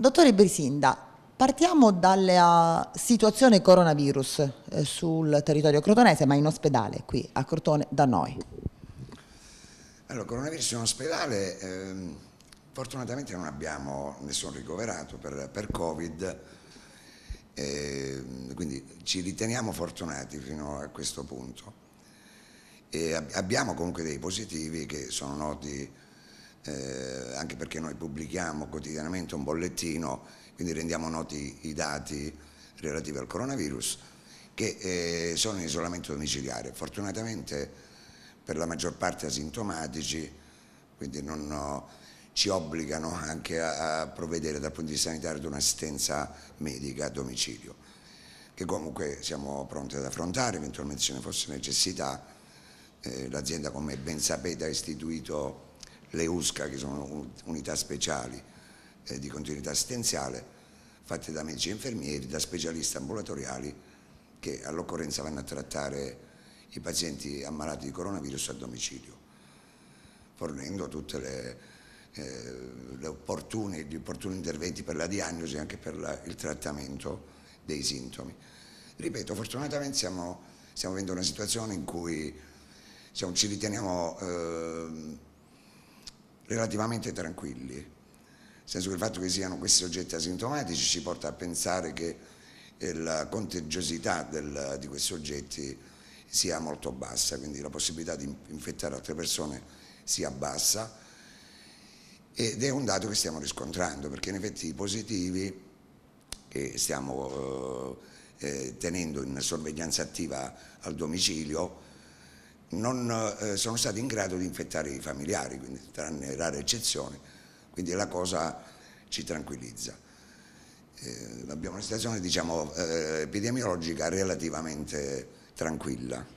Dottore Brisinda, partiamo dalla situazione coronavirus eh, sul territorio crotonese, ma in ospedale qui a Crotone da noi. Allora, coronavirus in ospedale, ehm, fortunatamente non abbiamo nessun ricoverato per, per Covid, ehm, quindi ci riteniamo fortunati fino a questo punto. E abbiamo comunque dei positivi che sono noti eh, anche perché noi pubblichiamo quotidianamente un bollettino, quindi rendiamo noti i dati relativi al coronavirus, che eh, sono in isolamento domiciliare. Fortunatamente per la maggior parte asintomatici, quindi non... Ho, ci obbligano anche a, provvedere dal punto di vista sanitario ad un'assistenza medica a domicilio, che comunque siamo pronti ad affrontare, eventualmente ce ne fosse necessità. Eh, l'azienda, come ben sapete, ha istituito le USCA, che sono unità speciali eh, di continuità assistenziale, fatte da medici e infermieri, da specialisti ambulatoriali che all'occorrenza vanno a trattare i pazienti ammalati di coronavirus a domicilio, fornendo tutti eh, gli opportuni interventi per la diagnosi e anche per la, il trattamento dei sintomi. Ripeto, fortunatamente siamo, stiamo vivendo una situazione in cui diciamo, ci riteniamo... Eh, relativamente tranquilli, nel senso che il fatto che siano questi soggetti asintomatici ci porta a pensare che eh, la contagiosità del, di questi soggetti sia molto bassa, quindi la possibilità di infettare altre persone sia bassa ed è un dato che stiamo riscontrando perché in effetti i positivi che stiamo eh, tenendo in sorveglianza attiva al domicilio non eh, sono stati in grado di infettare i familiari, quindi, tranne rare eccezioni, quindi la cosa ci tranquillizza. Eh, abbiamo una situazione diciamo, eh, epidemiologica relativamente tranquilla.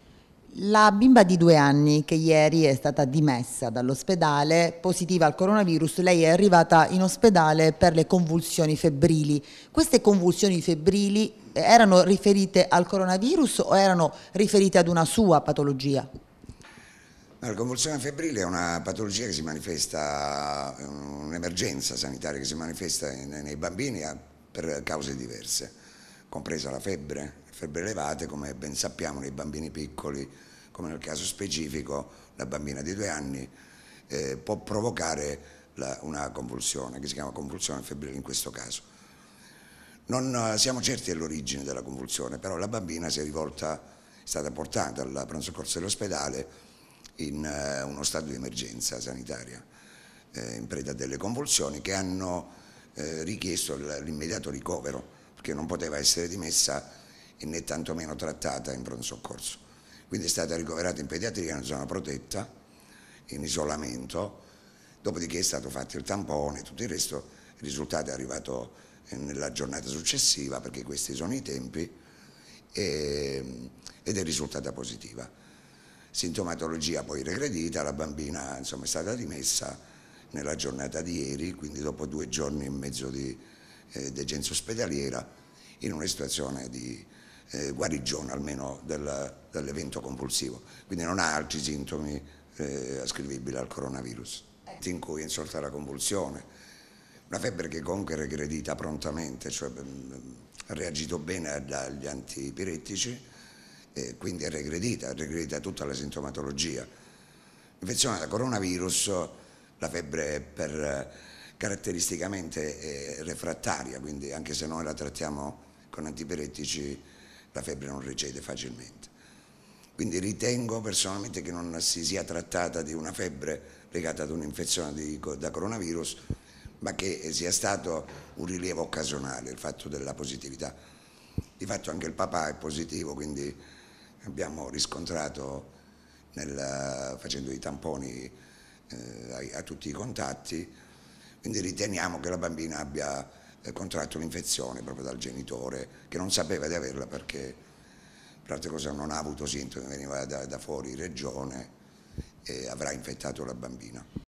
La bimba di due anni che ieri è stata dimessa dall'ospedale, positiva al coronavirus, lei è arrivata in ospedale per le convulsioni febbrili. Queste convulsioni febbrili erano riferite al coronavirus o erano riferite ad una sua patologia? la convulsione febbrile è una patologia che si manifesta, un'emergenza sanitaria che si manifesta nei bambini eh, per cause diverse, compresa la febbre, febbre elevate, come ben sappiamo nei bambini piccoli come nel caso specifico la bambina di due anni, eh, può provocare la, una convulsione, che si chiama convulsione febbrile in questo caso. Non eh, siamo certi dell'origine della convulsione, però la bambina si è rivolta, è stata portata al pronto soccorso dell'ospedale in eh, uno stato di emergenza sanitaria, eh, in preda a delle convulsioni che hanno eh, richiesto l'immediato ricovero, perché non poteva essere dimessa e né tantomeno trattata in pronto soccorso quindi è stata ricoverata in pediatria in una zona protetta, in isolamento, dopodiché è stato fatto il tampone, e tutto il resto, il risultato è arrivato eh, nella giornata successiva perché questi sono i tempi e, ehm, ed è risultata positiva. Sintomatologia poi regredita, la bambina insomma, è stata dimessa nella giornata di ieri, quindi dopo due giorni e mezzo di eh, degenza ospedaliera, in una situazione di eh, guarigione almeno del, dell'evento compulsivo, quindi non ha altri sintomi eh, ascrivibili al coronavirus, ecco. in cui è insorta la convulsione, una febbre che comunque è regredita prontamente, cioè mm, ha reagito bene agli antipirettici e quindi è regredita, è regredita tutta la sintomatologia. Infezione da coronavirus, la febbre è per, caratteristicamente è eh, refrattaria, quindi anche se noi la trattiamo con antipirettici la febbre non recede facilmente. Quindi ritengo personalmente che non si sia trattata di una febbre legata ad un'infezione di, da coronavirus, ma che sia stato un rilievo occasionale il fatto della positività. Di fatto anche il papà è positivo, quindi abbiamo riscontrato nel, facendo i tamponi eh, a, a tutti i contatti, quindi riteniamo che la bambina abbia contratto un'infezione proprio dal genitore che non sapeva di averla perché per non ha avuto sintomi, veniva da, da fuori regione e avrà infettato la bambina.